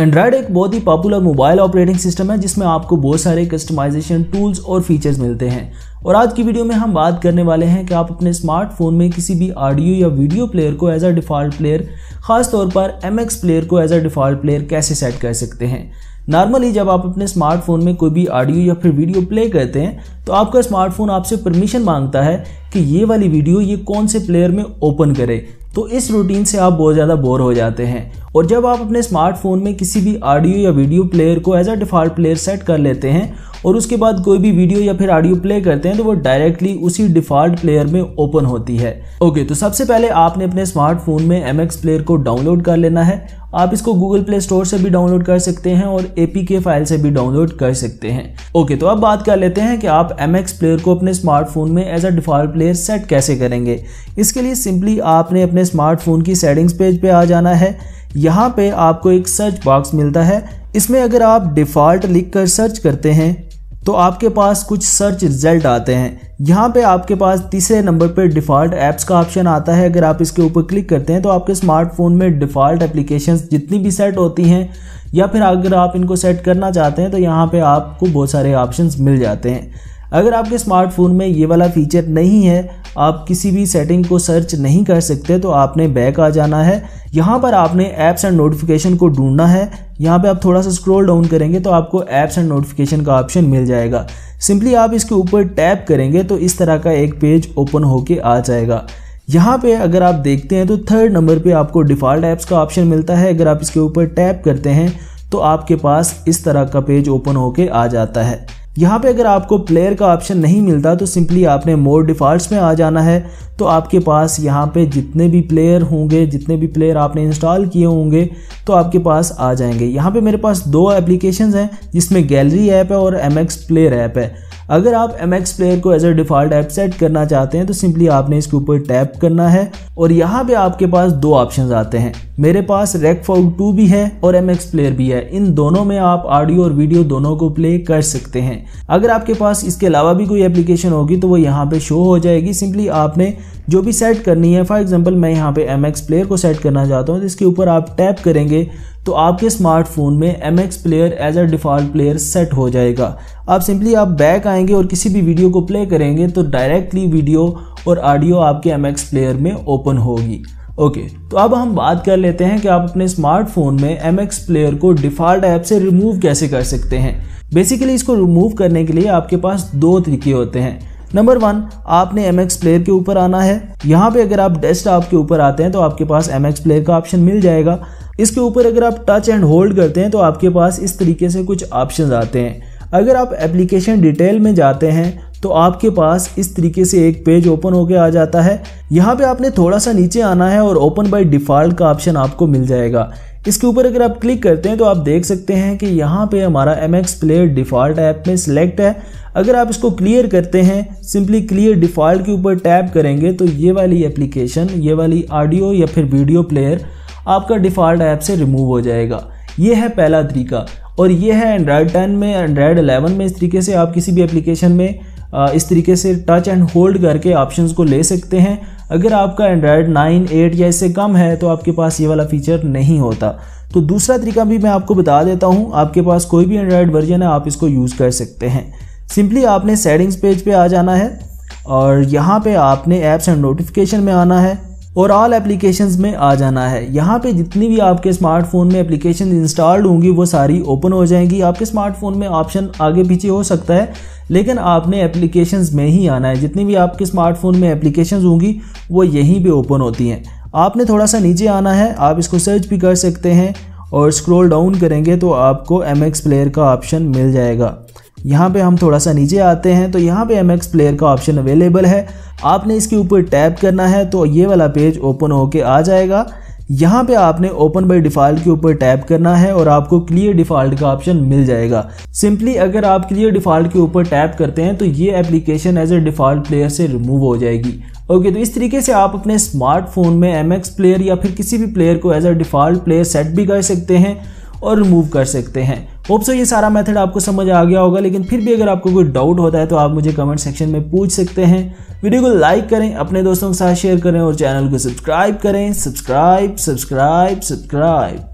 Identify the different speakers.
Speaker 1: Android एक बहुत ही पॉपुलर मोबाइल ऑपरेटिंग सिस्टम है जिसमें आपको बहुत सारे कस्टमाइजेशन टूल्स और फीचर्स मिलते हैं और आज की वीडियो में हम बात करने वाले हैं कि आप अपने स्मार्टफोन में किसी भी ऑडियो या वीडियो प्लेयर को एज अ डिफ़ॉल्ट प्लेयर खासतौर पर एम प्लेयर को एज अ डिफ़ॉल्ट प्लेयर कैसे सेट कर सकते हैं नॉर्मली जब आप अपने स्मार्टफोन में कोई भी ऑडियो या फिर वीडियो प्ले करते हैं तो आपका स्मार्टफोन आपसे परमिशन मांगता है कि ये वाली वीडियो ये कौन से प्लेयर में ओपन करे तो इस रूटीन से आप बहुत ज़्यादा बोर हो जाते हैं और जब आप अपने स्मार्टफोन में किसी भी ऑडियो या वीडियो प्लेयर को as a default player set कर लेते हैं और उसके बाद कोई भी वीडियो या फिर ऑडियो प्ले करते हैं तो वो डायरेक्टली उसी डिफ़ॉल्ट प्लेयर में ओपन होती है ओके तो सबसे पहले आपने अपने स्मार्टफोन में एम प्लेयर को डाउनलोड कर लेना है आप इसको गूगल प्ले स्टोर से भी डाउनलोड कर सकते हैं और ए के फाइल से भी डाउनलोड कर सकते हैं ओके तो अब बात कर लेते हैं कि आप एम प्लेयर को अपने स्मार्टफोन में as a default player set कैसे करेंगे इसके लिए सिंपली आपने अपने स्मार्टफोन की सेटिंग्स पेज पे आ जाना है यहाँ पे आपको एक सर्च बॉक्स मिलता है इसमें अगर आप डिफ़ॉल्ट लिख कर सर्च करते हैं तो आपके पास कुछ सर्च रिजल्ट आते हैं यहाँ पे आपके पास तीसरे नंबर पर डिफ़ॉल्ट ऐप्स का ऑप्शन आता है अगर आप इसके ऊपर क्लिक करते हैं तो आपके स्मार्टफोन में डिफ़ॉल्ट एप्लीकेशंस जितनी भी सेट होती हैं या फिर अगर आप इनको सेट करना चाहते हैं तो यहाँ पे आपको बहुत सारे ऑप्शंस मिल जाते हैं अगर आपके स्मार्टफोन में ये वाला फीचर नहीं है आप किसी भी सेटिंग को सर्च नहीं कर सकते तो आपने बैक आ जाना है यहाँ पर आपने ऐप्स एंड नोटिफिकेशन को ढूंढना है यहाँ पे आप थोड़ा सा स्क्रॉल डाउन करेंगे तो आपको ऐप्स एंड नोटिफिकेशन का ऑप्शन मिल जाएगा सिंपली आप इसके ऊपर टैप करेंगे तो इस तरह का एक पेज ओपन होके आ जाएगा यहाँ पे अगर आप देखते हैं तो थर्ड नंबर पे आपको डिफ़ॉल्ट ऐप्स का ऑप्शन मिलता है अगर आप इसके ऊपर टैप करते हैं तो आपके पास इस तरह का पेज ओपन होके आ जाता है यहाँ पे अगर आपको प्लेयर का ऑप्शन नहीं मिलता तो सिंपली आपने मोर डिफ़ॉल्ट्स में आ जाना है तो आपके पास यहाँ पे जितने भी प्लेयर होंगे जितने भी प्लेयर आपने इंस्टॉल किए होंगे तो आपके पास आ जाएंगे यहाँ पे मेरे पास दो एप्लीकेशंस हैं जिसमें गैलरी ऐप है और एम एक्स प्लेयर ऐप है अगर आप एम एक्स प्लेयर को as a default app set करना चाहते हैं तो सिंपली आपने इसके ऊपर टैप करना है और यहाँ पे आपके पास दो ऑप्शन आते हैं मेरे पास रेकफॉग टू भी है और एम एक्स प्लेयर भी है इन दोनों में आप ऑडियो और वीडियो दोनों को प्ले कर सकते हैं अगर आपके पास इसके अलावा भी कोई एप्लीकेशन होगी तो वो यहाँ पे शो हो जाएगी सिंपली आपने जो भी सेट करनी है फॉर एग्जाम्पल मैं यहाँ पे एम एक्स प्लेयर को सेट करना चाहता हूँ जिसके ऊपर आप टैप करेंगे तो आपके स्मार्टफोन में M X player as a default player set हो जाएगा आप सिंपली आप बैक आएंगे और किसी भी वीडियो को प्ले करेंगे तो डायरेक्टली वीडियो और ऑडियो आपके एम प्लेयर में ओपन होगी ओके okay, तो अब हम बात कर लेते हैं कि आप अपने स्मार्टफोन में एम प्लेयर को डिफ़ॉल्ट ऐप से रिमूव कैसे कर सकते हैं बेसिकली इसको रिमूव करने के लिए आपके पास दो तरीके होते हैं नंबर वन आपने एम प्लेयर के ऊपर आना है यहाँ पे अगर आप डेस्कटॉप के ऊपर आते हैं तो आपके पास एम प्लेयर का ऑप्शन मिल जाएगा इसके ऊपर अगर आप टच एंड होल्ड करते हैं तो आपके पास इस तरीके से कुछ ऑप्शन आते हैं अगर आप एप्लीकेशन डिटेल में जाते हैं तो आपके पास इस तरीके से एक पेज ओपन होकर आ जाता है यहाँ पे आपने थोड़ा सा नीचे आना है और ओपन बाय डिफ़ॉल्ट का ऑप्शन आपको मिल जाएगा इसके ऊपर अगर आप क्लिक करते हैं तो आप देख सकते हैं कि यहाँ पे हमारा M X player default app में सिलेक्ट है अगर आप इसको क्लियर करते हैं सिंपली क्लियर डिफ़ॉल्ट के ऊपर टैप करेंगे तो ये वाली एप्लीकेशन ये वाली ऑडियो या फिर वीडियो प्लेयर आपका डिफ़ॉल्ट ऐप से रिमूव हो जाएगा ये है पहला तरीका और ये है एंड्रॉयड टेन में एंड्रॉयड एलेवन में इस तरीके से आप किसी भी एप्लीकेशन में इस तरीके से टच एंड होल्ड करके ऑप्शंस को ले सकते हैं अगर आपका एंड्रॉयड नाइन एट या इससे कम है तो आपके पास ये वाला फीचर नहीं होता तो दूसरा तरीका भी मैं आपको बता देता हूँ आपके पास कोई भी एंड्रॉयड वर्जन है आप इसको यूज़ कर सकते हैं सिंपली आपने सेटिंग्स पेज पे आ जाना है और यहाँ पर आपने ऐप्स एंड नोटिफिकेशन में आना है और ऑल एप्लीकेशन में आ जाना है यहाँ पे जितनी भी आपके स्मार्टफोन में एप्लीकेशन इंस्टॉल्ड होंगी वो सारी ओपन हो जाएंगी आपके स्मार्टफोन में ऑप्शन आगे पीछे हो सकता है लेकिन आपने एप्लीकेशन में ही आना है जितनी भी आपके स्मार्टफोन में एप्लीकेशन होंगी वो यहीं पर ओपन होती हैं आपने थोड़ा सा नीचे आना है आप इसको सर्च भी कर सकते हैं और स्क्रॉल डाउन करेंगे तो आपको एम एक्स प्लेयर का ऑप्शन मिल जाएगा यहाँ पे हम थोड़ा सा नीचे आते हैं तो यहाँ पे एम प्लेयर का ऑप्शन अवेलेबल है आपने इसके ऊपर टैप करना है तो ये वाला पेज ओपन होके आ जाएगा यहाँ पे आपने ओपन बाई डिफ़ॉल्ट के ऊपर टैप करना है और आपको क्लियर डिफ़ॉल्ट का ऑप्शन मिल जाएगा सिंपली अगर आप क्लियर डिफ़ॉल्ट के ऊपर टैप करते हैं तो ये application as a default player से रिमूव हो जाएगी ओके okay, तो इस तरीके से आप अपने स्मार्टफोन में एम प्लेयर या फिर किसी भी प्लेयर को as a default player set भी कर सकते हैं और रिमूव कर सकते हैं होप सो ये सारा मेथड आपको समझ आ गया होगा लेकिन फिर भी अगर आपको कोई डाउट होता है तो आप मुझे कमेंट सेक्शन में पूछ सकते हैं वीडियो को लाइक करें अपने दोस्तों के साथ शेयर करें और चैनल को सब्सक्राइब करें सब्सक्राइब सब्सक्राइब सब्सक्राइब